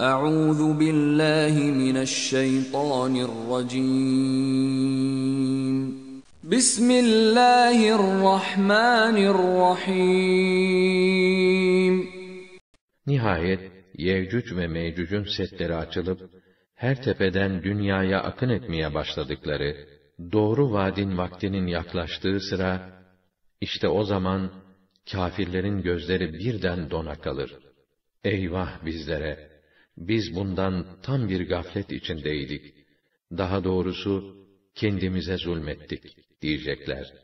Euzu billahi mineşşeytanirracim. Bismillahirrahmanirrahim. Nihayet Yevcüc ve Mevcüc'ün setleri açılıp her tepeden dünyaya akın etmeye başladıkları doğru vadin vaktinin yaklaştığı sıra işte o zaman kafirlerin gözleri birden dona kalır. Eyvah bizlere! Biz bundan tam bir gaflet içindeydik. Daha doğrusu kendimize zulmettik diyecekler.